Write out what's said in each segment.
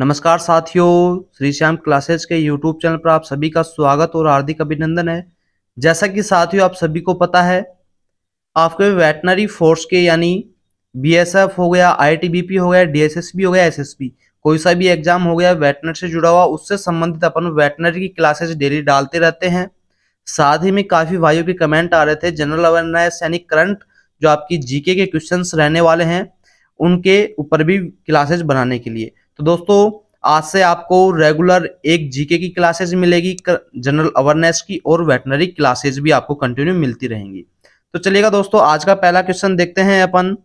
नमस्कार साथियों श्री श्याम क्लासेज के यूट्यूब चैनल पर आप सभी का स्वागत और हार्दिक अभिनंदन है जैसा कि साथियों आप सभी को पता है आपके वेटनरी फोर्स के यानी बीएसएफ हो गया आईटीबीपी हो गया डीएसएसबी हो गया एसएसबी कोई सा भी एग्जाम हो गया वेटनरी से जुड़ा हुआ उससे संबंधित अपन वेटनरी की क्लासेज डेली डालते रहते हैं साथ ही में काफ़ी भाइयों के कमेंट आ रहे थे जनरल अवेयरनेस यानी करंट जो आपकी जीके के क्वेश्चंस रहने वाले हैं उनके ऊपर भी क्लासेज बनाने के लिए तो दोस्तों आज से आपको रेगुलर एक जीके की क्लासेज मिलेगी जनरल अवेयरनेस की और वेटनरी क्लासेज भी आपको कंटिन्यू मिलती रहेंगी तो चलिएगा दोस्तों आज का पहला क्वेश्चन देखते हैं अपन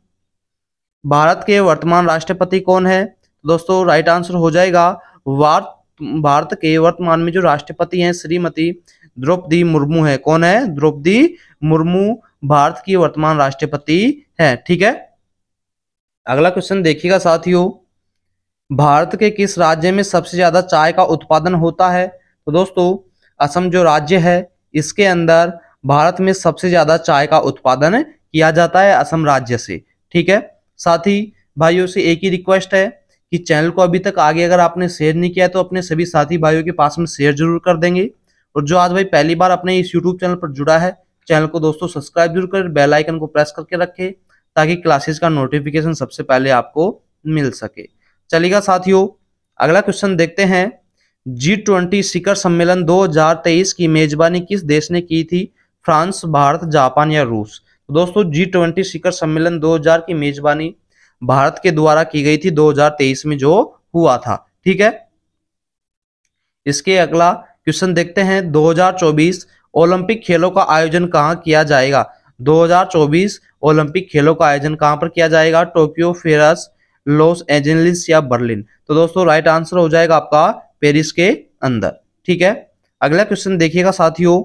भारत के वर्तमान राष्ट्रपति कौन है तो दोस्तों राइट आंसर हो जाएगा भारत के वर्तमान में जो राष्ट्रपति हैं श्रीमती द्रौपदी मुर्मू है कौन है द्रौपदी मुर्मू भारत की वर्तमान राष्ट्रपति है ठीक है अगला क्वेश्चन देखिएगा साथियों भारत के किस राज्य में सबसे ज़्यादा चाय का उत्पादन होता है तो दोस्तों असम जो राज्य है इसके अंदर भारत में सबसे ज़्यादा चाय का उत्पादन किया जाता है असम राज्य से ठीक है साथ ही भाइयों से एक ही रिक्वेस्ट है कि चैनल को अभी तक आगे अगर आपने शेयर नहीं किया तो अपने सभी साथी भाइयों के पास में शेयर जरूर कर देंगे और जो आज भाई पहली बार अपने इस यूट्यूब चैनल पर जुड़ा है चैनल को दोस्तों सब्सक्राइब जरूर कर बेल आइकन को प्रेस करके रखें ताकि क्लासेस का नोटिफिकेशन सबसे पहले आपको मिल सके चलेगा साथियों अगला क्वेश्चन देखते हैं जी ट्वेंटी शिखर सम्मेलन 2023 की मेजबानी किस देश ने की थी फ्रांस भारत जापान या रूस तो दोस्तों जी ट्वेंटी शिखर सम्मेलन 2000 की मेजबानी भारत के द्वारा की गई थी 2023 में जो हुआ था ठीक है इसके अगला क्वेश्चन देखते हैं 2024 ओलंपिक खेलों का आयोजन कहाँ किया जाएगा 2024 ओलंपिक खेलों का आयोजन कहाँ पर किया जाएगा टोक्यो फेरस लॉस एंजलिस या बर्लिन तो दोस्तों राइट आंसर हो जाएगा आपका पेरिस के अंदर ठीक है अगला क्वेश्चन देखिएगा साथियों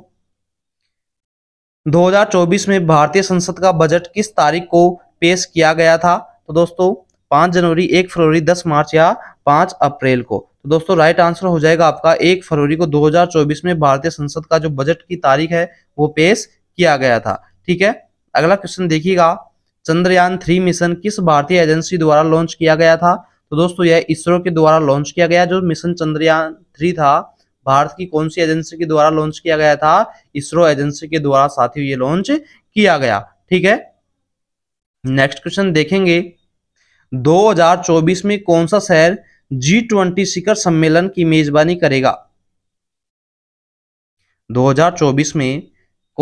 2024 में भारतीय संसद का बजट किस तारीख को पेश किया गया था तो दोस्तों पांच जनवरी एक फरवरी दस मार्च या पांच अप्रैल को तो दोस्तों राइट आंसर हो जाएगा आपका एक फरवरी को 2024 में भारतीय संसद का जो बजट की तारीख है वो पेश किया गया था ठीक है अगला क्वेश्चन देखिएगा चंद्रयान थ्री मिशन किस भारतीय एजेंसी द्वारा लॉन्च किया गया था तो दोस्तों यह इसरो के द्वारा लॉन्च किया गया जो मिशन चंद्रयान थ्री था भारत की कौन सी एजेंसी के द्वारा लॉन्च किया गया था इसरो एजेंसी के द्वारा साथियों ये लॉन्च किया गया ठीक है नेक्स्ट क्वेश्चन देखेंगे 2024 में कौन सा शहर जी ट्वेंटी शिखर सम्मेलन की मेजबानी करेगा 2024 में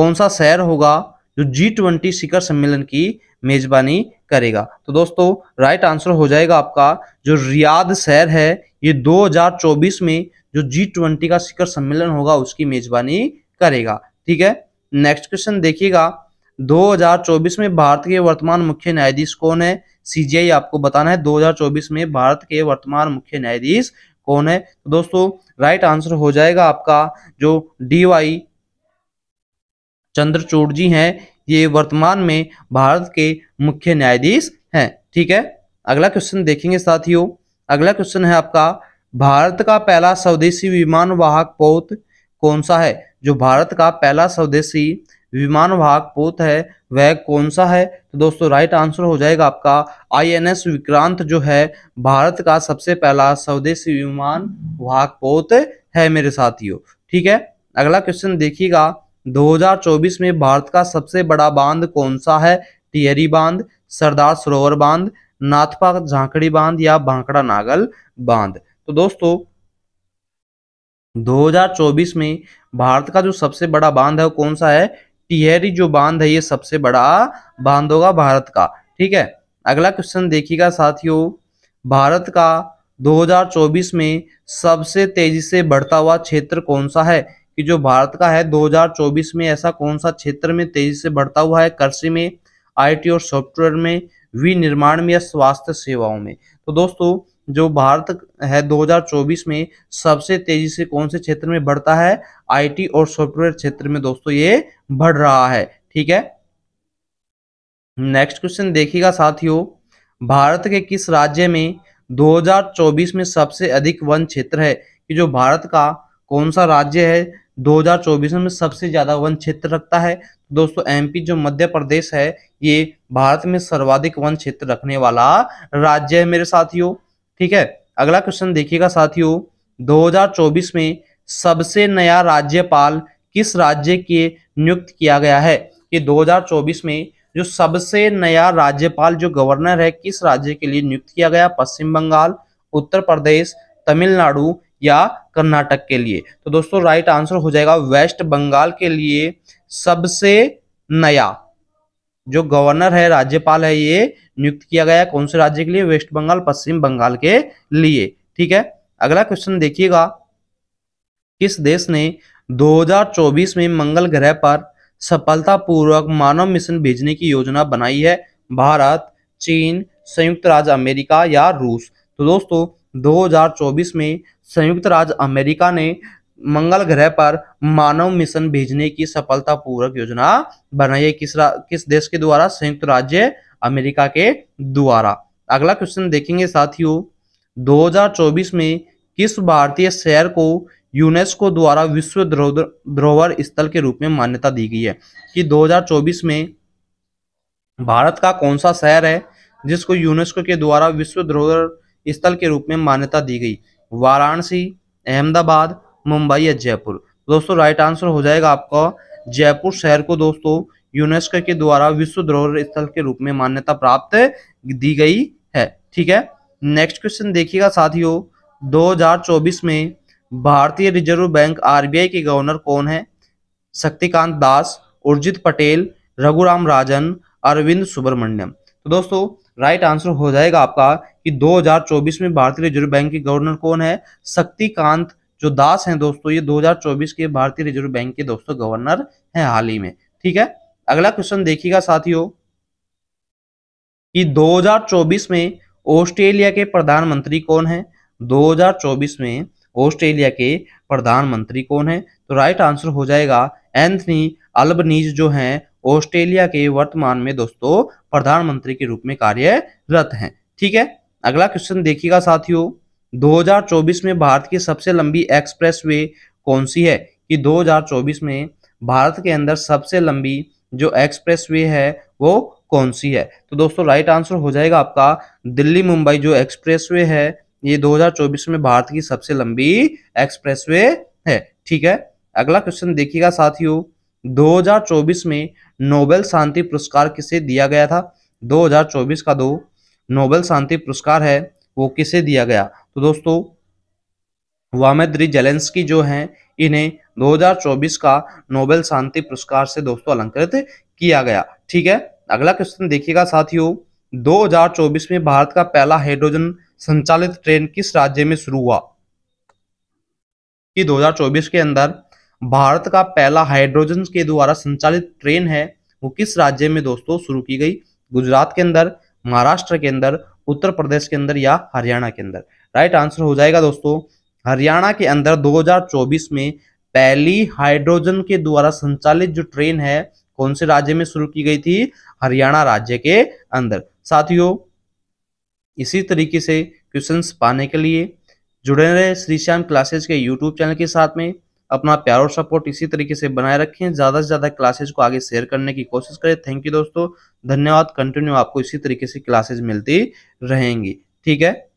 कौन सा शहर होगा जो जी ट्वेंटी शिखर सम्मेलन की मेजबानी करेगा तो दोस्तों राइट आंसर हो जाएगा आपका जो रियाद शहर है ये 2024 में जो जी ट्वेंटी का शिखर सम्मेलन होगा उसकी मेजबानी करेगा ठीक है नेक्स्ट क्वेश्चन देखिएगा 2024 में भारत के वर्तमान मुख्य न्यायाधीश कौन है सीजीआई आपको बताना है 2024 में भारत के वर्तमान मुख्य न्यायाधीश कौन है तो दोस्तों राइट आंसर हो जाएगा आपका जो डी वाई चंद्रचूड़ जी हैं ये वर्तमान में भारत के मुख्य न्यायाधीश हैं ठीक है अगला क्वेश्चन देखेंगे साथियों अगला क्वेश्चन है आपका भारत का पहला स्वदेशी विमान वाहक पोत कौन सा है जो भारत का पहला स्वदेशी विमान वाहक पोत है वह कौन सा है तो दोस्तों राइट आंसर हो जाएगा आपका आईएनएस विक्रांत जो है भारत का सबसे पहला स्वदेशी विमान वाहक पोत है मेरे साथियों ठीक है अगला क्वेश्चन देखिएगा 2024 में भारत का सबसे बड़ा बांध कौन सा है टिहरी बांध सरदार सरोवर बांध नाथपा झांकड़ी बांध या भांकड़ा नागल बांध तो दोस्तों 2024 में भारत का जो सबसे बड़ा बांध है वो कौन सा है टिहरी जो बांध है ये सबसे बड़ा बांध होगा भारत का ठीक है अगला क्वेश्चन देखिएगा साथियों भारत का 2024 में सबसे तेजी से बढ़ता हुआ क्षेत्र कौन सा है कि जो भारत का है 2024 में ऐसा कौन सा क्षेत्र में तेजी से बढ़ता हुआ है कृषि में आईटी और सॉफ्टवेयर में विनिर्माण में या स्वास्थ्य सेवाओं में तो दोस्तों जो भारत है 2024 में सबसे तेजी से कौन से क्षेत्र में बढ़ता है आईटी और सॉफ्टवेयर क्षेत्र में दोस्तों ये बढ़ रहा है ठीक है नेक्स्ट क्वेश्चन देखिएगा साथियों भारत के किस राज्य में 2024 में सबसे अधिक वन क्षेत्र है कि जो भारत का कौन सा राज्य है 2024 में सबसे ज़्यादा वन क्षेत्र रखता है तो दोस्तों एमपी जो मध्य प्रदेश है ये भारत में सर्वाधिक वन क्षेत्र रखने वाला राज्य है मेरे साथियों ठीक है अगला क्वेश्चन देखिएगा साथियों 2024 में सबसे नया राज्यपाल किस राज्य के नियुक्त किया गया है कि 2024 में जो सबसे नया राज्यपाल जो गवर्नर है किस राज्य के लिए नियुक्त किया गया पश्चिम बंगाल उत्तर प्रदेश तमिलनाडु या कर्नाटक के लिए तो दोस्तों राइट आंसर हो जाएगा वेस्ट बंगाल के लिए सबसे नया जो गवर्नर है राज्यपाल है ये नियुक्त किया गया कौन से राज्य के लिए वेस्ट बंगाल पश्चिम बंगाल के लिए ठीक है अगला क्वेश्चन देखिएगा किस देश ने 2024 में मंगल ग्रह पर सफलतापूर्वक मानव मिशन भेजने की योजना बनाई है भारत चीन संयुक्त राज्य अमेरिका या रूस तो दोस्तों 2024 में संयुक्त राज्य अमेरिका ने मंगल ग्रह पर मानव मिशन भेजने की सफलतापूर्वक योजना बनाई है किस किस देश के द्वारा संयुक्त राज्य अमेरिका के द्वारा अगला क्वेश्चन देखेंगे साथियों 2024 में किस भारतीय शहर को यूनेस्को द्वारा विश्व धरोहर स्थल के रूप में मान्यता दी गई है कि 2024 में भारत का कौन सा शहर है जिसको यूनेस्को के द्वारा विश्व धरोहर स्थल के रूप में मान्यता दी गई वाराणसी अहमदाबाद मुंबई या जयपुर दोस्तों राइट आंसर हो जाएगा आपका जयपुर शहर को दोस्तों यूनेस्को के द्वारा विश्व धरोहर स्थल के रूप में मान्यता प्राप्त दी गई है ठीक है नेक्स्ट क्वेश्चन देखिएगा साथियों 2024 में भारतीय रिजर्व बैंक आरबीआई के गवर्नर कौन है शक्तिकांत दास उर्जित पटेल रघुराम राजन अरविंद सुब्रमण्यम तो दोस्तों राइट आंसर हो जाएगा आपका कि 2024 में भारतीय रिजर्व बैंक के गवर्नर कौन है शक्तिकांत जो दास हैं दोस्तों ये 2024 के भारतीय रिजर्व बैंक के दोस्तों गवर्नर हैं हाल ही में ठीक है अगला क्वेश्चन देखिएगा साथियों कि 2024 में ऑस्ट्रेलिया के प्रधानमंत्री कौन है 2024 में ऑस्ट्रेलिया के प्रधानमंत्री कौन है तो राइट आंसर हो जाएगा एंथनी अल्बनीज जो है ऑस्ट्रेलिया के वर्तमान में दोस्तों प्रधानमंत्री के रूप में कार्यरत हैं ठीक है अगला क्वेश्चन देखिएगा साथियों 2024 में भारत की सबसे लंबी एक्सप्रेसवे कौन सी है कि 2024 में भारत के अंदर सबसे लंबी जो एक्सप्रेसवे है वो कौन सी है तो दोस्तों राइट आंसर हो जाएगा आपका दिल्ली मुंबई जो एक्सप्रेसवे है ये 2024 में भारत की सबसे लंबी एक्सप्रेसवे है ठीक है अगला क्वेश्चन देखिएगा साथियों दो में नोबेल शांति पुरस्कार किसे दिया गया था दो का दो नोबेल शांति पुरस्कार है वो किसे दिया गया तो दोस्तों वामेद्री जेलेंस्की जो हैं इन्हें 2024 का नोबेल शांति पुरस्कार से दोस्तों अलंकृत किया गया ठीक है अगला क्वेश्चन देखिएगा साथियों 2024 में भारत का पहला हाइड्रोजन संचालित ट्रेन किस राज्य में शुरू हुआ कि 2024 के अंदर भारत का पहला हाइड्रोजन के द्वारा संचालित ट्रेन है वो किस राज्य में दोस्तों शुरू की गई गुजरात के अंदर महाराष्ट्र के अंदर उत्तर प्रदेश के अंदर या हरियाणा के अंदर राइट आंसर हो जाएगा दोस्तों हरियाणा के अंदर 2024 में पहली हाइड्रोजन के द्वारा संचालित जो ट्रेन है कौन से राज्य में शुरू की गई थी हरियाणा राज्य के अंदर साथियों इसी तरीके से क्वेश्चंस पाने के लिए जुड़े रहे श्री श्याम क्लासेस के यूट्यूब चैनल के साथ में अपना प्यार और सपोर्ट इसी तरीके से बनाए रखें ज़्यादा से ज़्यादा क्लासेज को आगे शेयर करने की कोशिश करें थैंक यू दोस्तों धन्यवाद कंटिन्यू आपको इसी तरीके से क्लासेज मिलती रहेंगी ठीक है